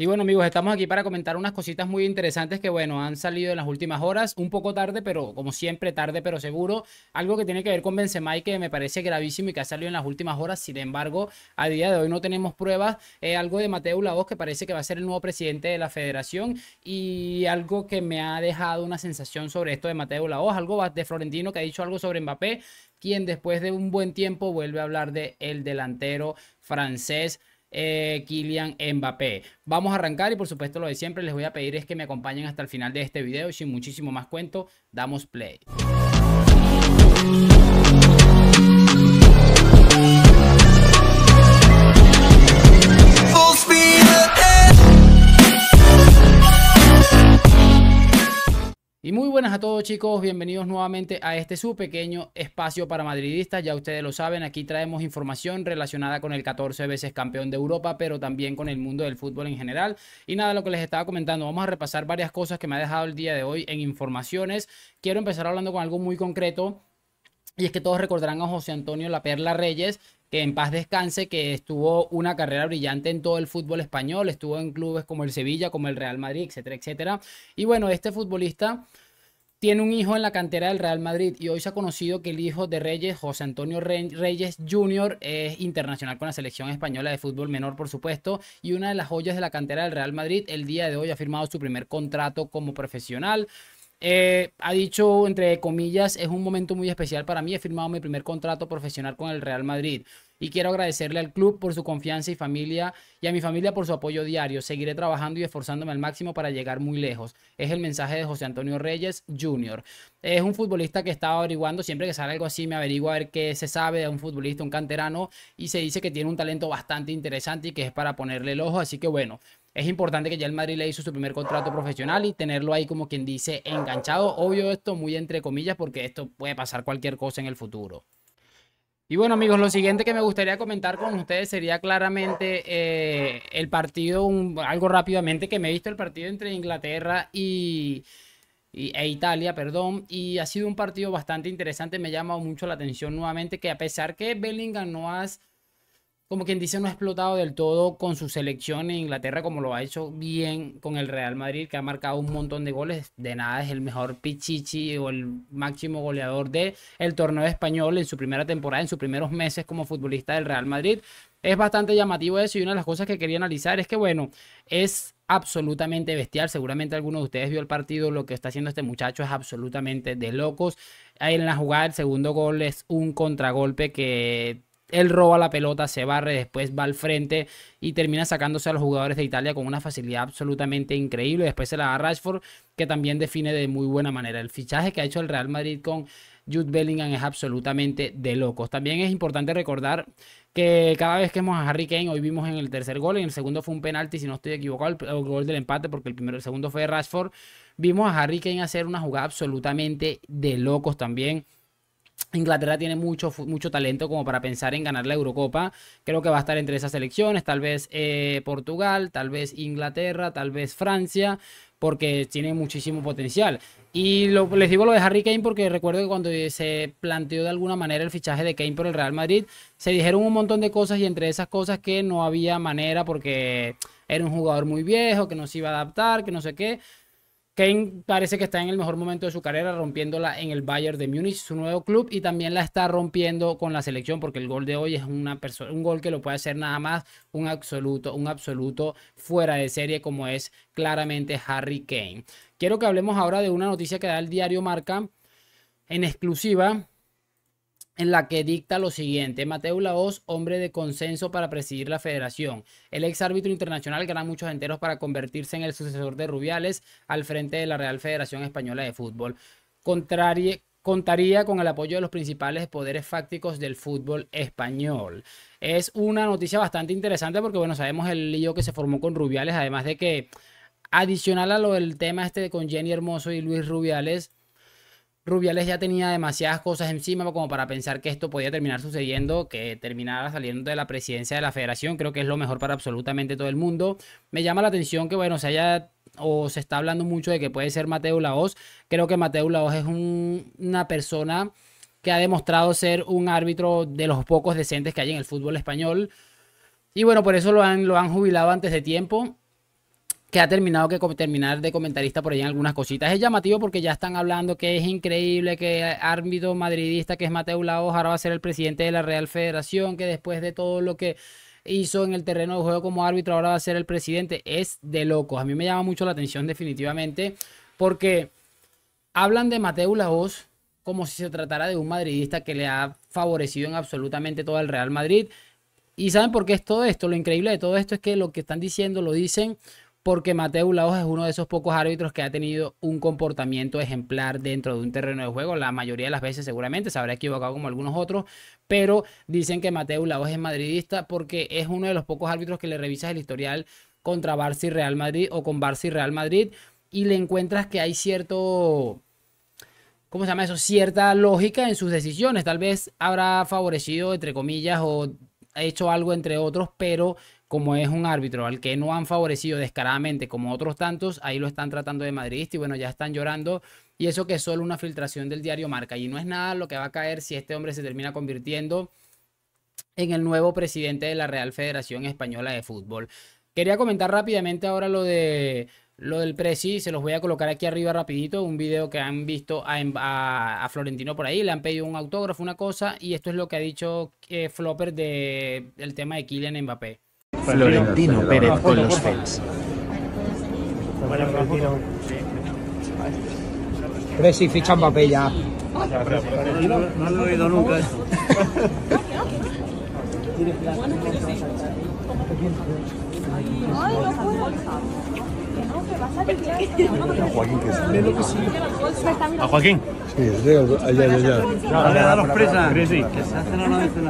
Y bueno, amigos, estamos aquí para comentar unas cositas muy interesantes que, bueno, han salido en las últimas horas, un poco tarde, pero como siempre, tarde pero seguro. Algo que tiene que ver con Benzema y que me parece gravísimo y que ha salido en las últimas horas. Sin embargo, a día de hoy no tenemos pruebas. Eh, algo de Mateo Laos, que parece que va a ser el nuevo presidente de la federación y algo que me ha dejado una sensación sobre esto de Mateo Laos. algo de Florentino que ha dicho algo sobre Mbappé, quien después de un buen tiempo vuelve a hablar de el delantero francés eh, Kylian Mbappé. Vamos a arrancar y por supuesto lo de siempre les voy a pedir es que me acompañen hasta el final de este video. Sin muchísimo más cuento, damos play. todos chicos, bienvenidos nuevamente a este su pequeño espacio para madridistas, ya ustedes lo saben, aquí traemos información relacionada con el 14 veces campeón de Europa, pero también con el mundo del fútbol en general. Y nada, lo que les estaba comentando, vamos a repasar varias cosas que me ha dejado el día de hoy en informaciones. Quiero empezar hablando con algo muy concreto. Y es que todos recordarán a José Antonio La Perla Reyes, que en paz descanse, que estuvo una carrera brillante en todo el fútbol español, estuvo en clubes como el Sevilla, como el Real Madrid, etcétera, etcétera. Y bueno, este futbolista tiene un hijo en la cantera del Real Madrid y hoy se ha conocido que el hijo de Reyes, José Antonio Reyes Jr., es internacional con la selección española de fútbol menor, por supuesto, y una de las joyas de la cantera del Real Madrid el día de hoy ha firmado su primer contrato como profesional. Eh, ha dicho, entre comillas, es un momento muy especial para mí, he firmado mi primer contrato profesional con el Real Madrid y quiero agradecerle al club por su confianza y familia y a mi familia por su apoyo diario. Seguiré trabajando y esforzándome al máximo para llegar muy lejos. Es el mensaje de José Antonio Reyes Jr. Es un futbolista que estaba averiguando, siempre que sale algo así me averiguo a ver qué se sabe de un futbolista, un canterano y se dice que tiene un talento bastante interesante y que es para ponerle el ojo, así que bueno, es importante que ya el Madrid le hizo su primer contrato profesional y tenerlo ahí como quien dice enganchado. Obvio esto muy entre comillas porque esto puede pasar cualquier cosa en el futuro. Y bueno, amigos, lo siguiente que me gustaría comentar con ustedes sería claramente eh, el partido, algo rápidamente que me he visto el partido entre Inglaterra y, e Italia, perdón, y ha sido un partido bastante interesante, me ha llamado mucho la atención nuevamente que a pesar que Bellingham no has como quien dice, no ha explotado del todo con su selección en Inglaterra, como lo ha hecho bien con el Real Madrid, que ha marcado un montón de goles. De nada es el mejor pichichi o el máximo goleador del el torneo español en su primera temporada, en sus primeros meses como futbolista del Real Madrid. Es bastante llamativo eso y una de las cosas que quería analizar es que, bueno, es absolutamente bestial. Seguramente alguno de ustedes vio el partido, lo que está haciendo este muchacho es absolutamente de locos. En la jugada, el segundo gol es un contragolpe que él roba la pelota, se barre, después va al frente y termina sacándose a los jugadores de Italia con una facilidad absolutamente increíble. Después se la da a Rashford, que también define de muy buena manera. El fichaje que ha hecho el Real Madrid con Jude Bellingham es absolutamente de locos. También es importante recordar que cada vez que vemos a Harry Kane, hoy vimos en el tercer gol, en el segundo fue un penalti, si no estoy equivocado, el, gol del empate, porque el primero, el segundo fue de Rashford. Vimos a Harry Kane hacer una jugada absolutamente de locos también Inglaterra tiene mucho, mucho talento como para pensar en ganar la Eurocopa. Creo que va a estar entre esas selecciones, tal vez eh, Portugal, tal vez Inglaterra, tal vez Francia, porque tiene muchísimo potencial. Y les digo lo de Harry Kane porque recuerdo que cuando se planteó de alguna manera el fichaje de Kane por el Real Madrid, se dijeron un montón de cosas y entre esas cosas que no había manera porque era un jugador muy viejo, que no se iba a adaptar, que no sé qué. Kane parece que está en el mejor momento de su carrera, rompiéndola en el Bayern de Múnich, su nuevo club, y también la está rompiendo con la selección, porque el gol de hoy es un gol que lo puede hacer nada más un absoluto, un absoluto fuera de serie, como es claramente Harry Kane. Quiero que hablemos ahora de una noticia que da el diario Marca en exclusiva en la que dicta lo siguiente. Mateo Laoz, hombre de consenso para presidir la federación. El ex árbitro internacional gana muchos enteros para convertirse en el sucesor de Rubiales al frente de la Real Federación Española de Fútbol. contaría con el apoyo de los principales poderes fácticos del fútbol español. Es una noticia bastante interesante porque, bueno, sabemos el lío que se formó con Rubiales, además de que, adicional a lo del tema este con Jenny Hermoso y Luis Rubiales, Rubiales ya tenía demasiadas cosas encima como para pensar que esto podía terminar sucediendo, que terminara saliendo de la presidencia de la federación. Creo que es lo mejor para absolutamente todo el mundo. Me llama la atención que, bueno, se haya o se está hablando mucho de que puede ser Mateo Laos. Creo que Mateo Laos es una persona que ha demostrado ser un árbitro de los pocos decentes que hay en el fútbol español. Y bueno, por eso lo han, lo han jubilado antes de tiempo que ha terminado que terminar de comentarista por ahí en algunas cositas. Es llamativo porque ya están hablando que es increíble que árbitro madridista que es Mateo Laos ahora va a ser el presidente de la Real Federación, que después de todo lo que hizo en el terreno de juego como árbitro ahora va a ser el presidente. Es de locos. A mí me llama mucho la atención definitivamente porque hablan de Mateo Laos como si se tratara de un madridista que le ha favorecido en absolutamente todo el Real Madrid. ¿Y saben por qué es todo esto? Lo increíble de todo esto es que lo que están diciendo lo dicen porque Mateo Laos es uno de esos pocos árbitros que ha tenido un comportamiento ejemplar dentro de un terreno de juego. La mayoría de las veces seguramente se habrá equivocado como algunos otros, pero dicen que Mateo Laos es madridista porque es uno de los pocos árbitros que le revisas el historial contra Barça y Real Madrid o con Barça y Real Madrid y le encuentras que hay cierto... ¿Cómo se llama eso? Cierta lógica en sus decisiones. Tal vez habrá favorecido, entre comillas, o hecho algo entre otros, pero como es un árbitro al que no han favorecido descaradamente, como otros tantos, ahí lo están tratando de madridista y bueno, ya están llorando. Y eso que es solo una filtración del diario Marca. Y no es nada lo que va a caer si este hombre se termina convirtiendo en el nuevo presidente de la Real Federación Española de Fútbol. Quería comentar rápidamente ahora lo de lo del presi, se los voy a colocar aquí arriba rapidito, un video que han visto em-, a, Florentino por ahí, le han pedido un autógrafo, una cosa, y esto es lo que ha dicho eh, Flopper del el tema de Kylian Mbappé. Florentino Pérez con los Fels. Bueno, Florentino. Presi, papel ya. No lo he oído nunca A Joaquín, que es. ¿A Joaquín? Sí, allá, allá. allá. Dale, da los presas. Que se hacen o no dicen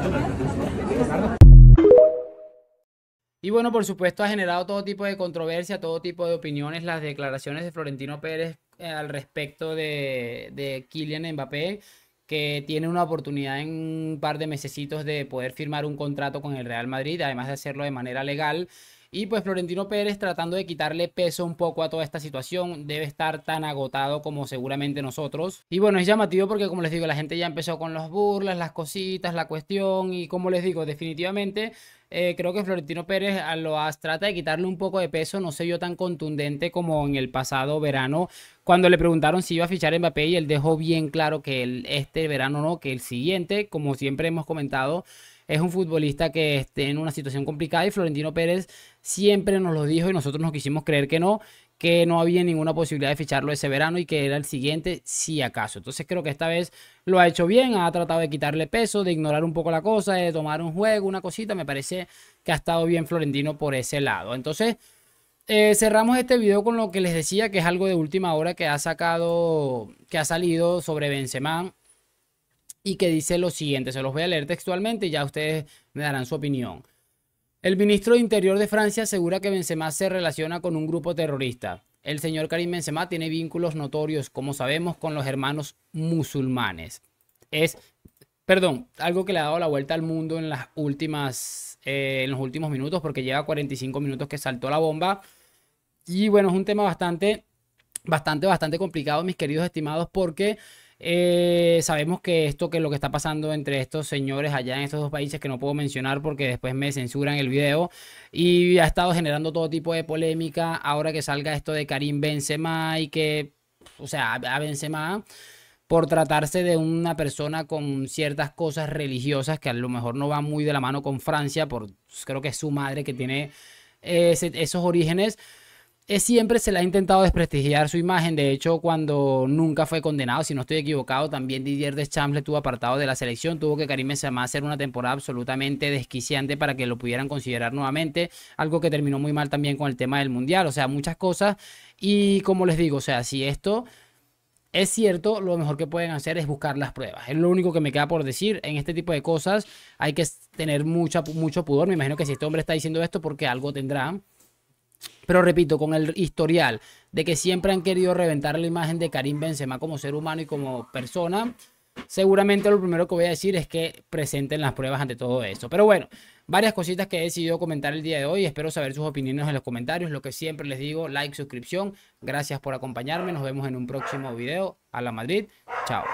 y bueno, por supuesto, ha generado todo tipo de controversia, todo tipo de opiniones, las declaraciones de Florentino Pérez eh, al respecto de, de Kylian Mbappé, que tiene una oportunidad en un par de mesecitos de poder firmar un contrato con el Real Madrid, además de hacerlo de manera legal. Y pues Florentino Pérez tratando de quitarle peso un poco a toda esta situación, debe estar tan agotado como seguramente nosotros. Y bueno, es llamativo porque como les digo, la gente ya empezó con las burlas, las cositas, la cuestión y como les digo, definitivamente eh, creo que Florentino Pérez a lo trata de quitarle un poco de peso, no se vio tan contundente como en el pasado verano, cuando le preguntaron si iba a fichar Mbappé y él dejó bien claro que el, este verano no, que el siguiente, como siempre hemos comentado, es un futbolista que esté en una situación complicada y Florentino Pérez siempre nos lo dijo y nosotros nos quisimos creer que no, que no había ninguna posibilidad de ficharlo ese verano y que era el siguiente si acaso. Entonces creo que esta vez lo ha hecho bien, ha tratado de quitarle peso, de ignorar un poco la cosa, de tomar un juego, una cosita. Me parece que ha estado bien Florentino por ese lado. Entonces... Eh, cerramos este video con lo que les decía, que es algo de última hora que ha sacado, que ha salido sobre Benzema y que dice lo siguiente, se los voy a leer textualmente y ya ustedes me darán su opinión. El ministro de Interior de Francia asegura que Benzema se relaciona con un grupo terrorista. El señor Karim Benzema tiene vínculos notorios, como sabemos, con los hermanos musulmanes. Es, perdón, algo que le ha dado la vuelta al mundo en, las últimas, eh, en los últimos minutos, porque lleva 45 minutos que saltó la bomba. Y bueno, es un tema bastante, bastante, bastante complicado, mis queridos estimados, porque eh, sabemos que esto que lo que está pasando entre estos señores allá en estos dos países que no puedo mencionar porque después me censuran el video y ha estado generando todo tipo de polémica ahora que salga esto de Karim Benzema y que, o sea, a Benzema por tratarse de una persona con ciertas cosas religiosas que a lo mejor no va muy de la mano con Francia, por creo que es su madre que tiene eh, esos orígenes siempre se le ha intentado desprestigiar su imagen. De hecho, cuando nunca fue condenado, si no estoy equivocado, también Didier Deschamps le tuvo apartado de la selección. Tuvo que Karim Benzema hacer una temporada absolutamente desquiciante para que lo pudieran considerar nuevamente. Algo que terminó muy mal también con el tema del mundial. O sea, muchas cosas. Y como les digo, o sea, si esto es cierto, lo mejor que pueden hacer es buscar las pruebas. Es lo único que me queda por decir. En este tipo de cosas hay que tener mucho pudor. Me imagino que si este hombre está diciendo esto porque algo tendrá pero repito, con el historial de que siempre han querido reventar la imagen de Karim Benzema como ser humano y como persona, seguramente lo primero que voy a decir es que presenten las pruebas ante todo eso. Pero bueno, varias cositas que he decidido comentar el día de hoy. Espero saber sus opiniones en los comentarios. Lo que siempre les digo, like, suscripción. Gracias por acompañarme. Nos vemos en un próximo video. A la Madrid. Chao.